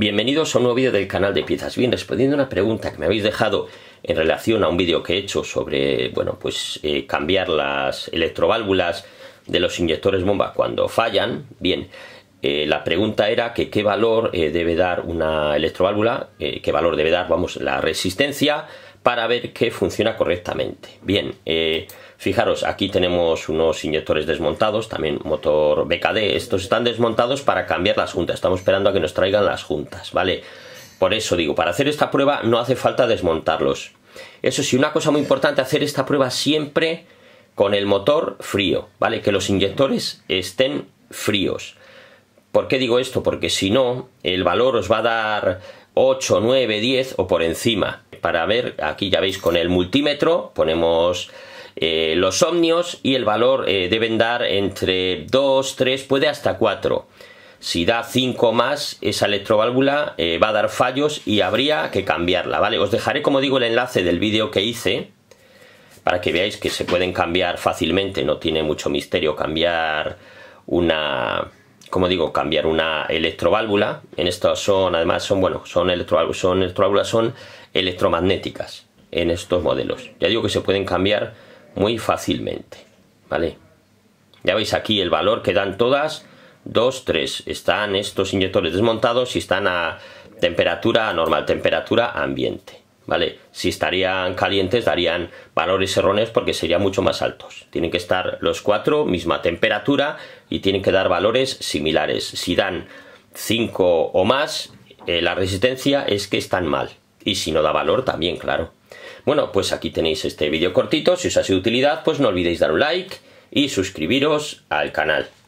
Bienvenidos a un nuevo vídeo del canal de Piezas Bien, respondiendo a una pregunta que me habéis dejado en relación a un vídeo que he hecho sobre, bueno, pues eh, cambiar las electroválvulas de los inyectores bomba cuando fallan. Bien, eh, la pregunta era que qué valor eh, debe dar una electroválvula, eh, qué valor debe dar, vamos, la resistencia para ver que funciona correctamente. Bien, fijaros, aquí tenemos unos inyectores desmontados, también motor BKD, estos están desmontados para cambiar las juntas, estamos esperando a que nos traigan las juntas, ¿vale? Por eso digo, para hacer esta prueba no hace falta desmontarlos. Eso sí, una cosa muy importante, hacer esta prueba siempre con el motor frío, ¿vale? Que los inyectores estén fríos ¿Por qué digo esto? Porque si no, el valor os va a dar 8, 9, 10 o por encima. Para ver, aquí ya veis con el multímetro, ponemos eh, los omnios y el valor eh, deben dar entre 2, 3, puede hasta 4. Si da 5 más, esa electroválvula eh, va a dar fallos y habría que cambiarla, ¿vale? Os dejaré, como digo, el enlace del vídeo que hice para que veáis que se pueden cambiar fácilmente, no tiene mucho misterio cambiar una como digo, cambiar una electroválvula. En estos son, además, son, bueno, son electroválvulas, son, electromagnéticas en estos modelos. Ya digo que se pueden cambiar muy fácilmente, ¿vale? Ya veis aquí el valor que dan todas, 2, 3. Están estos inyectores desmontados y están a temperatura normal, temperatura ambiente. ¿vale? Si estarían calientes darían valores erróneos porque serían mucho más altos. Tienen que estar los cuatro, misma temperatura y tienen que dar valores similares. Si dan 5 o más, eh, la resistencia es que están mal. Y si no da valor, también, claro. Bueno, pues aquí tenéis este vídeo cortito. Si os ha sido de utilidad, pues no olvidéis dar un like y suscribiros al canal.